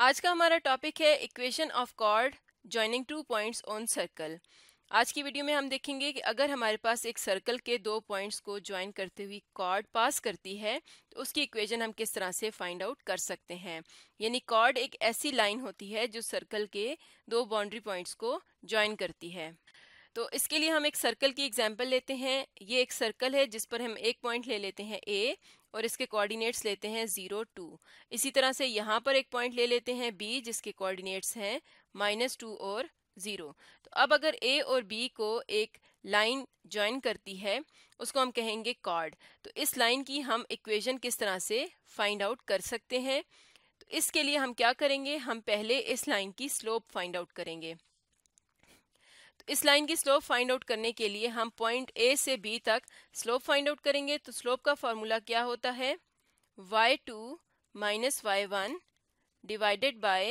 आज का हमारा टॉपिक है equation of chord joining two points on circle आज की वीडियो में हम देखेंगे कि अगर हमारे पास एक सर्कल के दो पॉइंट्स को ज्वाइन करते हुए कॉर्ड पास करती है तो उसकी इक्वेशन हम किस तरह से फाइंड आउट कर सकते हैं यानी कॉर्ड एक ऐसी लाइन होती है जो सर्कल के दो बाउंड्री पॉइंट्स को ज्वाइन करती है तो इसके लिए हम एक सर्कल की एग्जाम्पल लेते हैं ये एक सर्कल है जिस पर हम एक पॉइंट ले लेते हैं ए और इसके कोऑर्डिनेट्स लेते हैं ज़ीरो टू इसी तरह से यहाँ पर एक पॉइंट ले लेते हैं बी जिसके कोऑर्डिनेट्स हैं माइनस टू और ज़ीरो तो अब अगर ए और बी को एक लाइन ज्वाइन करती है उसको हम कहेंगे कॉर्ड तो इस लाइन की हम इक्वेशन किस तरह से फाइंड आउट कर सकते हैं तो इसके लिए हम क्या करेंगे हम पहले इस लाइन की स्लोप फाइंड आउट करेंगे इस लाइन की स्लोप फाइंड आउट करने के लिए हम पॉइंट ए से बी तक स्लोप फाइंड आउट करेंगे तो स्लोप का फॉर्मूला क्या होता है Y two minus Y one divided by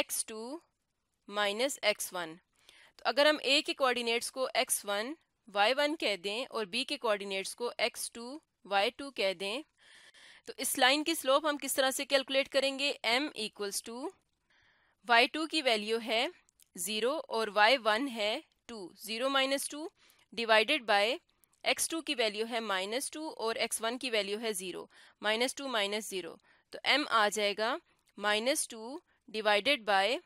X two minus X one तो अगर हम ए के कोऑर्डिनेट्स को एक्स वन वाई वन कह दें और बी के कोऑर्डिनेट्स को एक्स टू वाई टू कह दें तो इस लाइन की स्लोप हम किस तरह से कैलकुलेट करेंगे M equals to Y two की वैल्यू है ज़ीरो और वाई वन है two zero minus two divided by X two की वैल्यू है माइनस टू और एक्स वन की वैल्यू है zero minus two minus zero तो एम आ जाएगा minus two divided by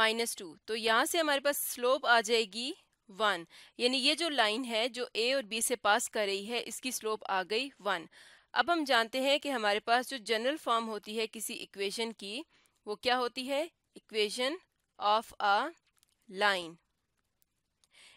minus two तो यहाँ से हमारे पास स्लोप आ जाएगी वन यानी ये जो लाइन है जो ए और बी से पास कर रही है इसकी स्लोप आ गई वन अब हम जानते हैं कि हमारे पास जो जनरल फॉर्म होती है किसी इक्वेशन की वो क्या होती है इक्वेशन ऑफ अ लाइन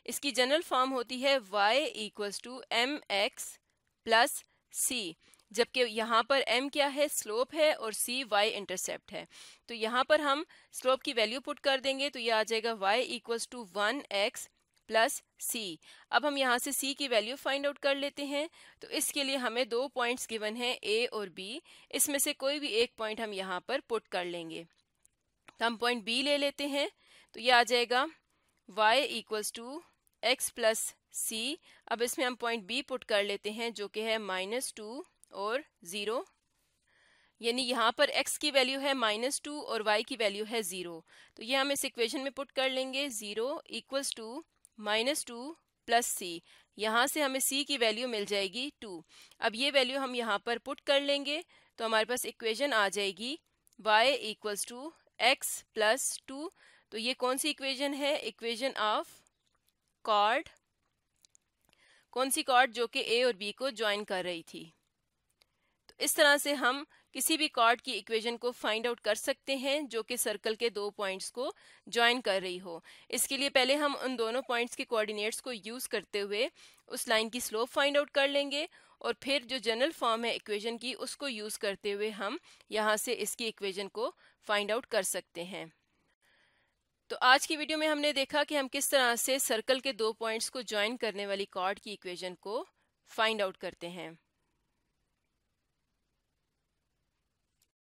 इसकी जनरल फॉर्म होती है y equals to M X plus C जबकि यहाँ पर m क्या है स्लोप है और c y इंटरसेप्ट है तो यहाँ पर हम स्लोप की वैल्यू पुट कर देंगे तो ये आ जाएगा y equals to one X plus C अब हम यहाँ से सी की वैल्यू फाइंड आउट कर लेते हैं तो इसके लिए हमें दो पॉइंट्स गिवन हैं ए और बी इसमें से कोई भी एक पॉइंट हम यहाँ पर पुट कर लेंगे तो हम पॉइंट बी ले लेते हैं तो ये आ जाएगा Y equals to X plus C अब इसमें हम पॉइंट बी पुट कर लेते हैं जो कि है माइनस टू और ज़ीरो यानी यहाँ पर x की वैल्यू है माइनस टू और y की वैल्यू है ज़ीरो तो ये हम इस इक्वेशन में पुट कर लेंगे zero equals to minus two plus C यहाँ से हमें c की वैल्यू मिल जाएगी टू अब ये वैल्यू हम यहाँ पर पुट कर लेंगे तो हमारे पास इक्वेशन आ जाएगी y equals to X plus two तो ये कौन सी इक्वेशन है इक्वेशन ऑफ कॉर्ड कौन सी कॉर्ड जो कि ए और बी को ज्वाइन कर रही थी इस तरह से हम किसी भी कॉर्ड की इक्वेशन को फाइंड आउट कर सकते हैं जो कि सर्कल के दो पॉइंट्स को ज्वाइन कर रही हो इसके लिए पहले हम उन दोनों पॉइंट्स के कोऑर्डिनेट्स को यूज़ करते हुए उस लाइन की स्लोप फाइंड आउट कर लेंगे और फिर जो जनरल फॉर्म है इक्वेशन की उसको यूज़ करते हुए हम यहाँ से इसकी इक्वेशन को फाइंड आउट कर सकते हैं तो आज की वीडियो में हमने देखा कि हम किस तरह से सर्कल के दो पॉइंट्स को ज्वाइन करने वाली कॉर्ड की इक्वेशन को फाइंड आउट करते हैं